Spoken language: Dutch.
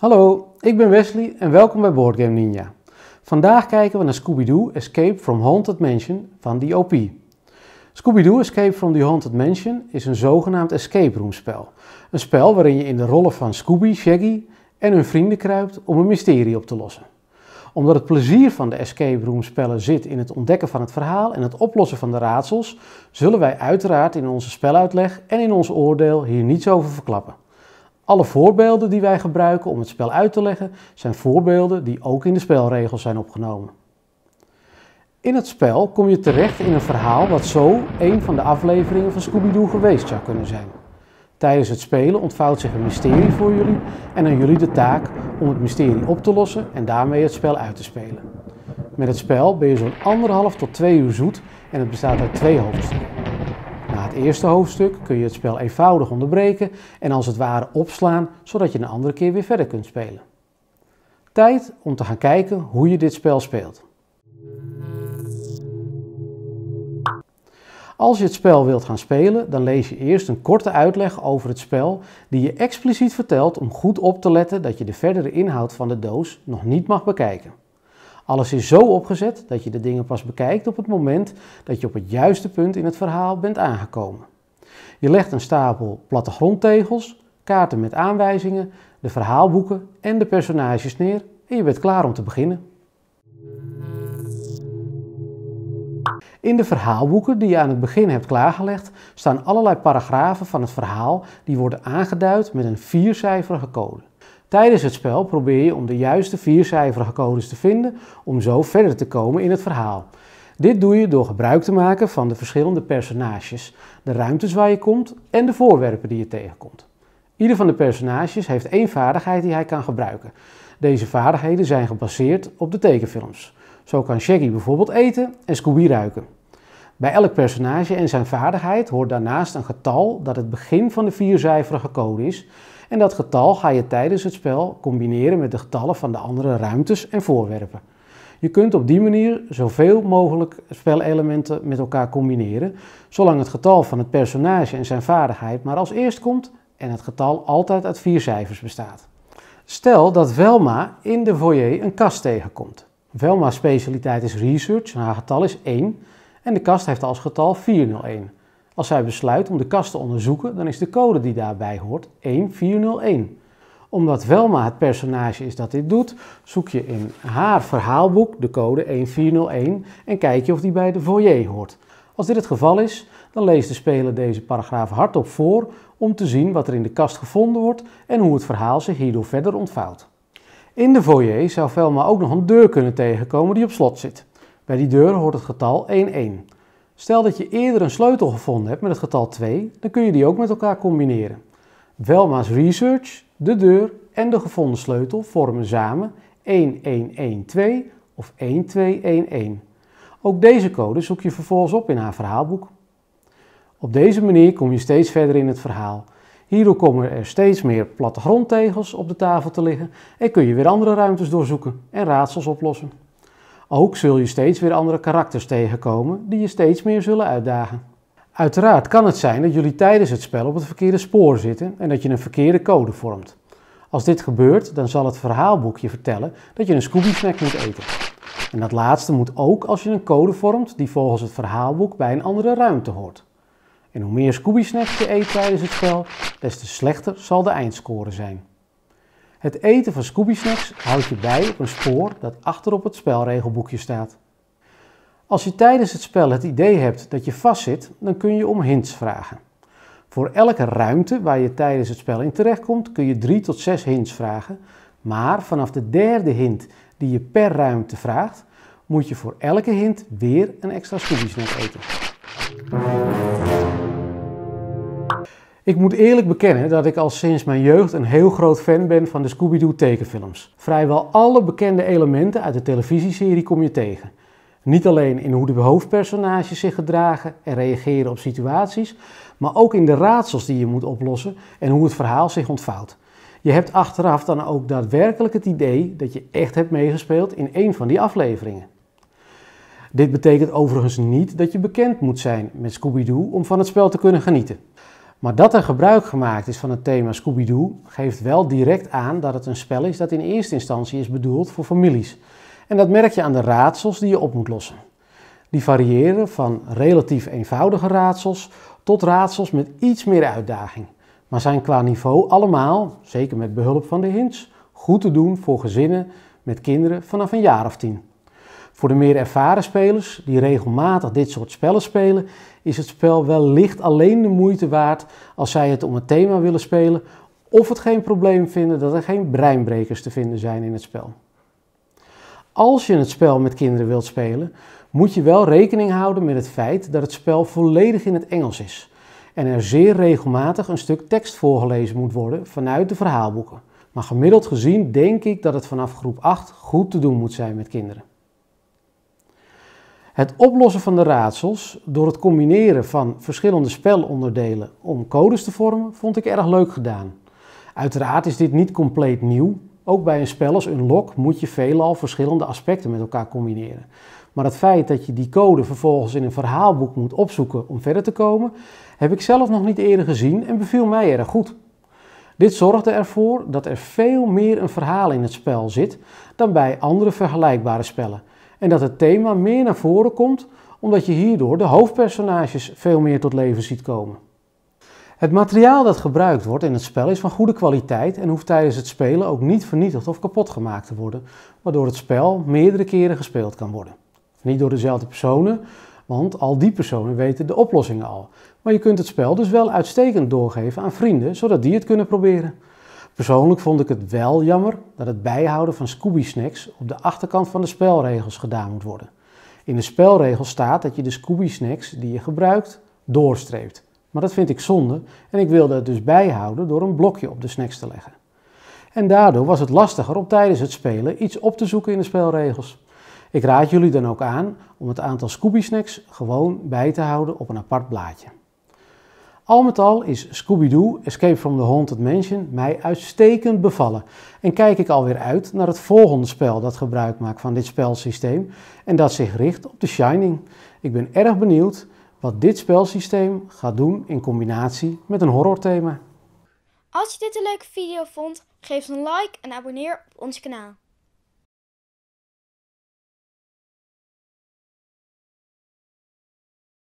Hallo, ik ben Wesley en welkom bij Boardgame Ninja. Vandaag kijken we naar Scooby-Doo Escape from Haunted Mansion van DOP. Scooby-Doo Escape from the Haunted Mansion is een zogenaamd escape room spel. Een spel waarin je in de rollen van Scooby, Shaggy en hun vrienden kruipt om een mysterie op te lossen. Omdat het plezier van de escape room spellen zit in het ontdekken van het verhaal en het oplossen van de raadsels, zullen wij uiteraard in onze speluitleg en in ons oordeel hier niets over verklappen. Alle voorbeelden die wij gebruiken om het spel uit te leggen zijn voorbeelden die ook in de spelregels zijn opgenomen. In het spel kom je terecht in een verhaal wat zo een van de afleveringen van Scooby-Doo geweest zou kunnen zijn. Tijdens het spelen ontvouwt zich een mysterie voor jullie en aan jullie de taak om het mysterie op te lossen en daarmee het spel uit te spelen. Met het spel ben je zo'n anderhalf tot twee uur zoet en het bestaat uit twee hoofdstukken het eerste hoofdstuk kun je het spel eenvoudig onderbreken en als het ware opslaan, zodat je een andere keer weer verder kunt spelen. Tijd om te gaan kijken hoe je dit spel speelt. Als je het spel wilt gaan spelen, dan lees je eerst een korte uitleg over het spel die je expliciet vertelt om goed op te letten dat je de verdere inhoud van de doos nog niet mag bekijken. Alles is zo opgezet dat je de dingen pas bekijkt op het moment dat je op het juiste punt in het verhaal bent aangekomen. Je legt een stapel plattegrondtegels, kaarten met aanwijzingen, de verhaalboeken en de personages neer en je bent klaar om te beginnen. In de verhaalboeken die je aan het begin hebt klaargelegd, staan allerlei paragrafen van het verhaal die worden aangeduid met een viercijferige code. Tijdens het spel probeer je om de juiste viercijferige codes te vinden om zo verder te komen in het verhaal. Dit doe je door gebruik te maken van de verschillende personages, de ruimtes waar je komt en de voorwerpen die je tegenkomt. Ieder van de personages heeft één vaardigheid die hij kan gebruiken. Deze vaardigheden zijn gebaseerd op de tekenfilms. Zo kan Shaggy bijvoorbeeld eten en Scooby ruiken. Bij elk personage en zijn vaardigheid hoort daarnaast een getal dat het begin van de viercijferige code is en dat getal ga je tijdens het spel combineren met de getallen van de andere ruimtes en voorwerpen. Je kunt op die manier zoveel mogelijk spelelementen met elkaar combineren, zolang het getal van het personage en zijn vaardigheid maar als eerst komt en het getal altijd uit vier cijfers bestaat. Stel dat Velma in de foyer een kast tegenkomt. Velma's specialiteit is research haar getal is 1 en de kast heeft als getal 401. Als zij besluit om de kast te onderzoeken, dan is de code die daarbij hoort 1401. Omdat Velma het personage is dat dit doet, zoek je in haar verhaalboek de code 1401 en kijk je of die bij de foyer hoort. Als dit het geval is, dan leest de speler deze paragraaf hardop voor om te zien wat er in de kast gevonden wordt en hoe het verhaal zich hierdoor verder ontvouwt. In de foyer zou Velma ook nog een deur kunnen tegenkomen die op slot zit. Bij die deur hoort het getal 11. Stel dat je eerder een sleutel gevonden hebt met het getal 2, dan kun je die ook met elkaar combineren. Velma's Research, de deur en de gevonden sleutel vormen samen 1112 of 1211. Ook deze code zoek je vervolgens op in haar verhaalboek. Op deze manier kom je steeds verder in het verhaal. Hierdoor komen er steeds meer plattegrondtegels op de tafel te liggen en kun je weer andere ruimtes doorzoeken en raadsels oplossen. Ook zul je steeds weer andere karakters tegenkomen die je steeds meer zullen uitdagen. Uiteraard kan het zijn dat jullie tijdens het spel op het verkeerde spoor zitten en dat je een verkeerde code vormt. Als dit gebeurt, dan zal het verhaalboekje vertellen dat je een Scooby Snack moet eten. En dat laatste moet ook als je een code vormt die volgens het verhaalboek bij een andere ruimte hoort. En hoe meer Scooby Snacks je eet tijdens het spel, des te slechter zal de eindscore zijn. Het eten van Scooby Snacks houdt je bij op een spoor dat achterop het spelregelboekje staat. Als je tijdens het spel het idee hebt dat je vastzit, dan kun je om hints vragen. Voor elke ruimte waar je tijdens het spel in terechtkomt, kun je 3 tot 6 hints vragen. Maar vanaf de derde hint die je per ruimte vraagt, moet je voor elke hint weer een extra Scooby Snack eten. Ik moet eerlijk bekennen dat ik al sinds mijn jeugd een heel groot fan ben van de Scooby-Doo tekenfilms. Vrijwel alle bekende elementen uit de televisieserie kom je tegen. Niet alleen in hoe de hoofdpersonages zich gedragen en reageren op situaties, maar ook in de raadsels die je moet oplossen en hoe het verhaal zich ontvouwt. Je hebt achteraf dan ook daadwerkelijk het idee dat je echt hebt meegespeeld in één van die afleveringen. Dit betekent overigens niet dat je bekend moet zijn met Scooby-Doo om van het spel te kunnen genieten. Maar dat er gebruik gemaakt is van het thema Scooby-Doo geeft wel direct aan dat het een spel is dat in eerste instantie is bedoeld voor families. En dat merk je aan de raadsels die je op moet lossen. Die variëren van relatief eenvoudige raadsels tot raadsels met iets meer uitdaging, maar zijn qua niveau allemaal, zeker met behulp van de hints, goed te doen voor gezinnen met kinderen vanaf een jaar of tien. Voor de meer ervaren spelers, die regelmatig dit soort spellen spelen, is het spel wellicht alleen de moeite waard als zij het om een thema willen spelen of het geen probleem vinden dat er geen breinbrekers te vinden zijn in het spel. Als je het spel met kinderen wilt spelen, moet je wel rekening houden met het feit dat het spel volledig in het Engels is en er zeer regelmatig een stuk tekst voorgelezen moet worden vanuit de verhaalboeken. Maar gemiddeld gezien denk ik dat het vanaf groep 8 goed te doen moet zijn met kinderen. Het oplossen van de raadsels door het combineren van verschillende spelonderdelen om codes te vormen vond ik erg leuk gedaan. Uiteraard is dit niet compleet nieuw. Ook bij een spel als Unlock moet je veelal verschillende aspecten met elkaar combineren. Maar het feit dat je die code vervolgens in een verhaalboek moet opzoeken om verder te komen, heb ik zelf nog niet eerder gezien en beviel mij erg goed. Dit zorgde ervoor dat er veel meer een verhaal in het spel zit dan bij andere vergelijkbare spellen en dat het thema meer naar voren komt omdat je hierdoor de hoofdpersonages veel meer tot leven ziet komen. Het materiaal dat gebruikt wordt in het spel is van goede kwaliteit en hoeft tijdens het spelen ook niet vernietigd of kapot gemaakt te worden, waardoor het spel meerdere keren gespeeld kan worden. Niet door dezelfde personen, want al die personen weten de oplossingen al. Maar je kunt het spel dus wel uitstekend doorgeven aan vrienden, zodat die het kunnen proberen. Persoonlijk vond ik het wel jammer dat het bijhouden van Scooby-snacks op de achterkant van de spelregels gedaan moet worden. In de spelregels staat dat je de Scooby-snacks die je gebruikt doorstreept. Maar dat vind ik zonde en ik wilde het dus bijhouden door een blokje op de snacks te leggen. En daardoor was het lastiger om tijdens het spelen iets op te zoeken in de spelregels. Ik raad jullie dan ook aan om het aantal Scooby-snacks gewoon bij te houden op een apart blaadje. Al met al is Scooby-Doo Escape from the Haunted Mansion mij uitstekend bevallen. En kijk ik alweer uit naar het volgende spel dat gebruik maakt van dit spelsysteem en dat zich richt op The Shining. Ik ben erg benieuwd wat dit spelsysteem gaat doen in combinatie met een horrorthema. Als je dit een leuke video vond, geef een like en abonneer op ons kanaal.